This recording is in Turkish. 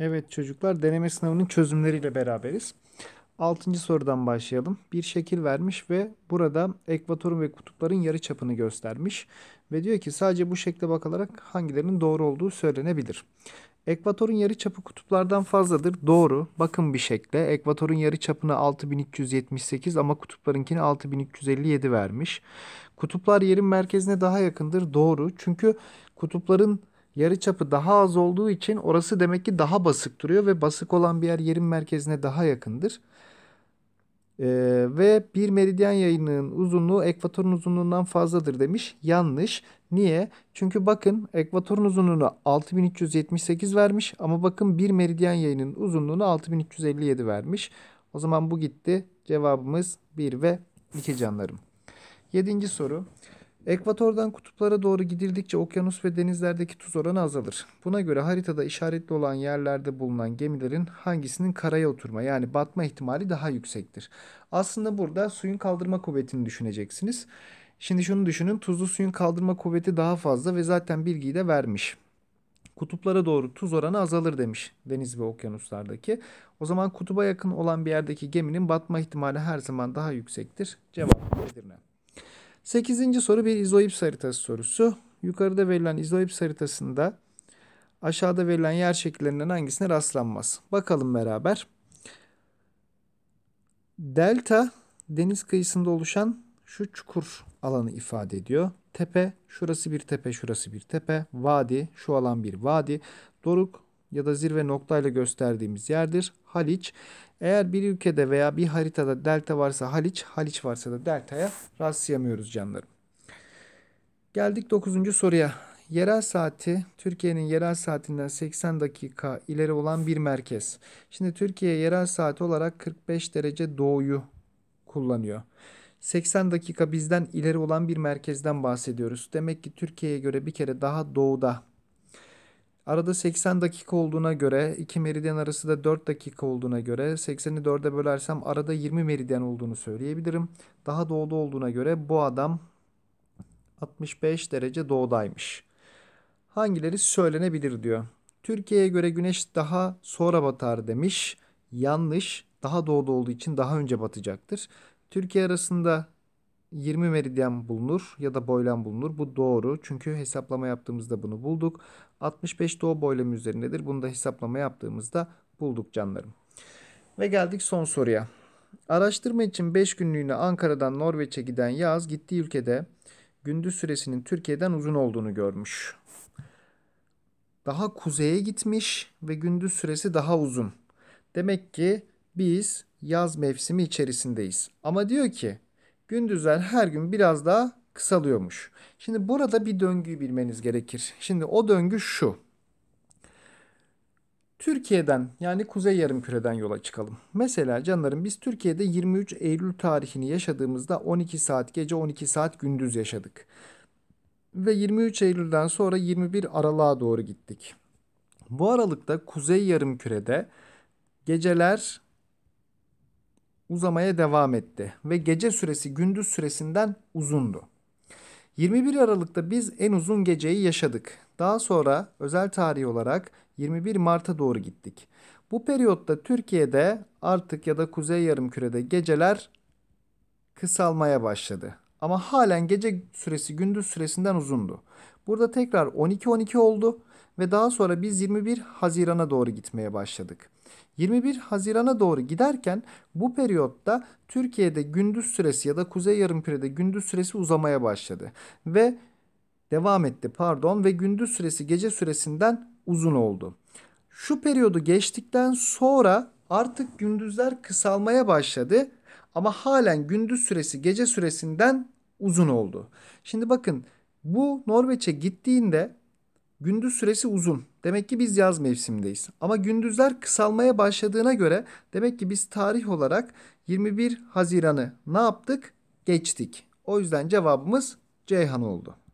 Evet çocuklar deneme sınavının çözümleriyle beraberiz. Altıncı sorudan başlayalım. Bir şekil vermiş ve burada ekvatorun ve kutupların yarı çapını göstermiş. Ve diyor ki sadece bu şekle bakılarak hangilerinin doğru olduğu söylenebilir. Ekvatorun yarı çapı kutuplardan fazladır. Doğru. Bakın bir şekle. Ekvatorun yarı çapını 6378 ama kutuplarınkini 6357 vermiş. Kutuplar yerin merkezine daha yakındır. Doğru. Çünkü kutupların yarı çapı daha az olduğu için orası demek ki daha basık duruyor ve basık olan bir yer yerin merkezine daha yakındır. Ee, ve bir meridyen yayının uzunluğu ekvatorun uzunluğundan fazladır demiş. Yanlış. Niye? Çünkü bakın ekvatorun uzunluğunu 6378 vermiş ama bakın bir meridyen yayının uzunluğunu 6357 vermiş. O zaman bu gitti. Cevabımız 1 ve 2 canlarım. yedinci soru. Ekvatordan kutuplara doğru gidildikçe okyanus ve denizlerdeki tuz oranı azalır. Buna göre haritada işaretli olan yerlerde bulunan gemilerin hangisinin karaya oturma yani batma ihtimali daha yüksektir. Aslında burada suyun kaldırma kuvvetini düşüneceksiniz. Şimdi şunu düşünün tuzlu suyun kaldırma kuvveti daha fazla ve zaten bilgiyi de vermiş. Kutuplara doğru tuz oranı azalır demiş deniz ve okyanuslardaki. O zaman kutuba yakın olan bir yerdeki geminin batma ihtimali her zaman daha yüksektir. Cevap nedir? Sekizinci soru bir izoips haritası sorusu. Yukarıda verilen izoips haritasında aşağıda verilen yer şekillerinden hangisine rastlanmaz? Bakalım beraber. Delta deniz kıyısında oluşan şu çukur alanı ifade ediyor. Tepe, şurası bir tepe, şurası bir tepe. Vadi, şu alan bir vadi. Doruk, ya da zirve noktayla gösterdiğimiz yerdir. Haliç. Eğer bir ülkede veya bir haritada delta varsa Haliç, Haliç varsa da deltaya rastlayamıyoruz canlarım. Geldik 9. soruya. Yerel saati Türkiye'nin yerel saatinden 80 dakika ileri olan bir merkez. Şimdi Türkiye yerel saati olarak 45 derece doğuyu kullanıyor. 80 dakika bizden ileri olan bir merkezden bahsediyoruz. Demek ki Türkiye'ye göre bir kere daha doğuda Arada 80 dakika olduğuna göre iki meridyen arası da 4 dakika olduğuna göre 80'i 4'e bölersem arada 20 meridyen olduğunu söyleyebilirim. Daha doğuda olduğuna göre bu adam 65 derece doğudaymış. Hangileri söylenebilir diyor. Türkiye'ye göre güneş daha sonra batar demiş. Yanlış. Daha doğuda olduğu için daha önce batacaktır. Türkiye arasında 20 meridyen bulunur ya da boylam bulunur. Bu doğru çünkü hesaplama yaptığımızda bunu bulduk. 65 doğu boylamı üzerindedir. Bunu da hesaplama yaptığımızda bulduk canlarım. Ve geldik son soruya. Araştırma için 5 günlüğüne Ankara'dan Norveç'e giden yaz gittiği ülkede gündüz süresinin Türkiye'den uzun olduğunu görmüş. Daha kuzeye gitmiş ve gündüz süresi daha uzun. Demek ki biz yaz mevsimi içerisindeyiz. Ama diyor ki gündüzler her gün biraz daha kısalıyormuş. Şimdi burada bir döngüyü bilmeniz gerekir. Şimdi o döngü şu. Türkiye'den yani Kuzey yarım küreden yola çıkalım. Mesela canlarım biz Türkiye'de 23 Eylül tarihini yaşadığımızda 12 saat gece 12 saat gündüz yaşadık. Ve 23 Eylül'den sonra 21 Aralık'a doğru gittik. Bu aralıkta Kuzey yarım kürede geceler uzamaya devam etti ve gece süresi gündüz süresinden uzundu. 21 Aralık'ta biz en uzun geceyi yaşadık. Daha sonra özel tarih olarak 21 Mart'a doğru gittik. Bu periyotta Türkiye'de artık ya da Kuzey Yarımküre'de geceler kısalmaya başladı. Ama halen gece süresi gündüz süresinden uzundu. Burada tekrar 12-12 oldu ve daha sonra biz 21 Haziran'a doğru gitmeye başladık. 21 Haziran'a doğru giderken bu periyotta Türkiye'de gündüz süresi ya da Kuzey Yarımküre'de gündüz süresi uzamaya başladı ve devam etti pardon ve gündüz süresi gece süresinden uzun oldu. Şu periyodu geçtikten sonra artık gündüzler kısalmaya başladı ama halen gündüz süresi gece süresinden uzun oldu. Şimdi bakın bu Norveç'e gittiğinde gündüz süresi uzun. Demek ki biz yaz mevsimindeyiz. Ama gündüzler kısalmaya başladığına göre demek ki biz tarih olarak 21 Haziran'ı ne yaptık? Geçtik. O yüzden cevabımız Ceyhan oldu.